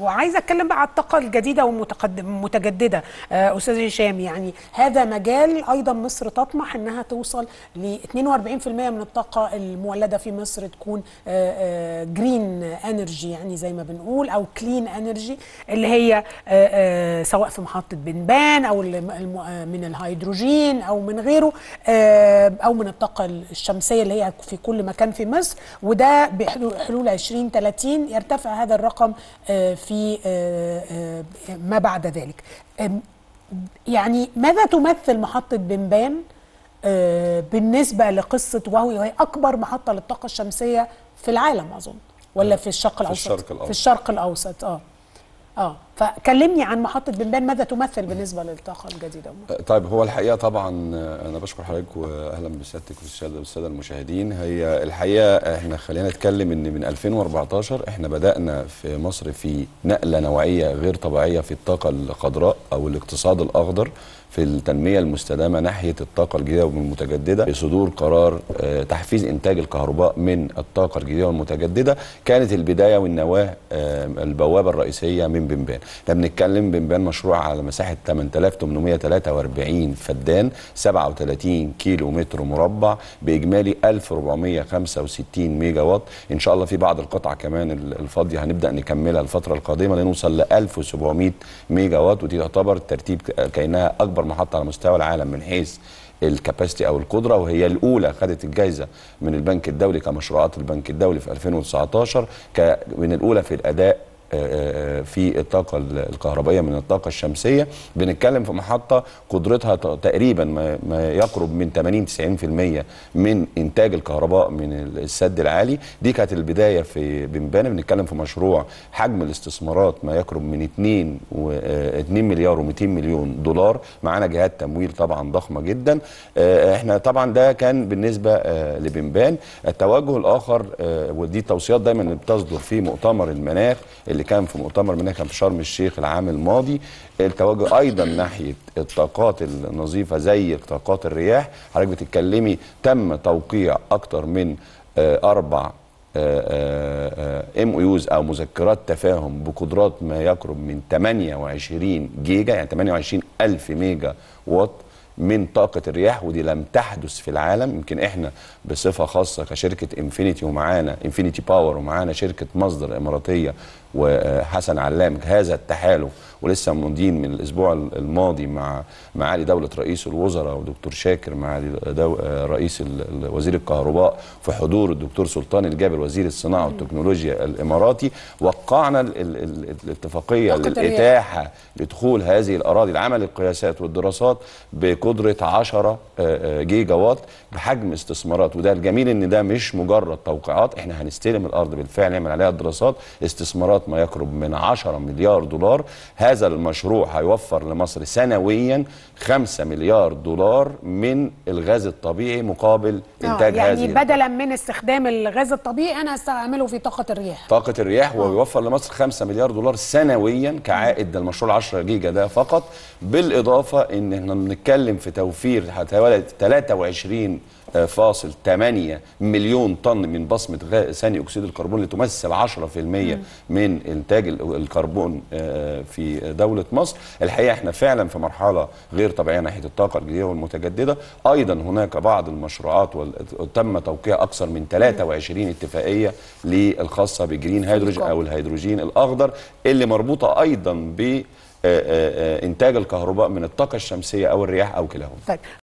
وعايزه اتكلم بقى على الطاقه الجديده والمتجدده آه، استاذ هشام يعني هذا مجال ايضا مصر تطمح انها توصل ل 42% من الطاقه المولده في مصر تكون جرين آه، انرجي آه، يعني زي ما بنقول او كلين انرجي اللي هي سواء في محطه بنبان او من الهيدروجين او من غيره او من الطاقه الشمسيه اللي هي في كل مكان في مصر وده بحلول 2030 يرتفع هذا الرقم آه، في آه، آه، ما بعد ذلك يعني ماذا تمثل محطة بنبان بالنسبة لقصة وهو وهي أكبر محطة للطاقة الشمسية في العالم أظن ولا في الشرق الأوسط في الشرق الأوسط, في الشرق الأوسط. آه آه فكلمني عن محطه بنبان ماذا تمثل بالنسبه للطاقه الجديده طيب هو الحقيقه طبعا انا بشكر حضرتك واهلا بسيادتك والساده المشاهدين هي الحقيقه احنا خلينا نتكلم ان من 2014 احنا بدانا في مصر في نقله نوعيه غير طبيعيه في الطاقه الخضراء او الاقتصاد الاخضر في التنميه المستدامه ناحيه الطاقه الجديده والمتجدده بصدور قرار آه، تحفيز انتاج الكهرباء من الطاقه الجديده والمتجدده كانت البدايه والنواه آه، البوابه الرئيسيه من بنبان احنا بنتكلم بنبان مشروع على مساحه 8843 فدان 37 كيلو متر مربع باجمالي 1465 ميجا وات ان شاء الله في بعض القطع كمان الفاضيه هنبدا نكملها الفتره القادمه لنوصل ل 1700 ميجا وات ودي تعتبر ترتيب كانها اكبر محطه على مستوى العالم من حيث الكاباسيتي او القدره وهي الاولى خدت الجائزه من البنك الدولي كمشروعات البنك الدولي في 2019 من الاولى في الاداء آه، آه، آه، في الطاقه الكهربائيه من الطاقه الشمسيه بنتكلم في محطه قدرتها تقريبا ما يقرب من 80 90% من انتاج الكهرباء من السد العالي دي كانت البدايه في بنبانه بنتكلم في مشروع حجم الاستثمارات ما يقرب من 2 و 2 مليار و200 مليون دولار معانا جهات تمويل طبعا ضخمه جدا احنا طبعا ده كان بالنسبه لبنبان التوجه الاخر ودي التوصيات دايما بتصدر في مؤتمر المناخ اللي اللي كان في مؤتمر منها كان في شرم الشيخ العام الماضي التوجه ايضا ناحيه الطاقات النظيفه زي طاقات الرياح حضرتك بتتكلمي تم توقيع اكثر من آه، اربع ام آه، يوز آه، او مذكرات تفاهم بقدرات ما يقرب من 28 جيجا يعني 28 الف ميجا وات من طاقة الرياح ودي لم تحدث في العالم يمكن احنا بصفة خاصة كشركة انفينيتي ومعانا انفينيتي باور ومعانا شركة مصدر اماراتية وحسن علام هذا التحالف ولسه مدين من الاسبوع الماضي مع معالي دوله رئيس الوزراء ودكتور شاكر معالي آه، رئيس وزير الكهرباء في حضور الدكتور سلطان الجابر وزير الصناعه والتكنولوجيا الاماراتي وقعنا الاتفاقيه للاتاحه لدخول هذه الاراضي العمل القياسات والدراسات بقدره 10 آه، آه، جيجا وات بحجم استثمارات وده الجميل ان ده مش مجرد توقيعات احنا هنستلم الارض بالفعل نعمل عليها الدراسات استثمارات مبلغات ما يقرب من 10 مليار دولار هذا المشروع هيوفر لمصر سنويا 5 مليار دولار من الغاز الطبيعي مقابل آه، انتاج يعني هذه يعني بدلا من استخدام الغاز الطبيعي انا هستعمله في طاقه الرياح طاقه الرياح آه. ويوفر لمصر 5 مليار دولار سنويا كعائد للمشروع 10 جيجا ده فقط بالاضافه ان احنا بنتكلم في توفير حوالي 23 فاصل 8 مليون طن من بصمة ثاني أكسيد الكربون اللي تمثل 10% من من انتاج الكربون آه، في دوله مصر الحقيقه احنا فعلا في مرحله غير طبيعيه ناحيه الطاقه الجديده والمتجدده ايضا هناك بعض المشروعات وتم توقيع اكثر من 23 اتفاقيه للخاصه بجرين هيدروجين او الهيدروجين الاخضر اللي مربوطه ايضا ب آه، آه، انتاج الكهرباء من الطاقه الشمسيه او الرياح او كلاهما طيب.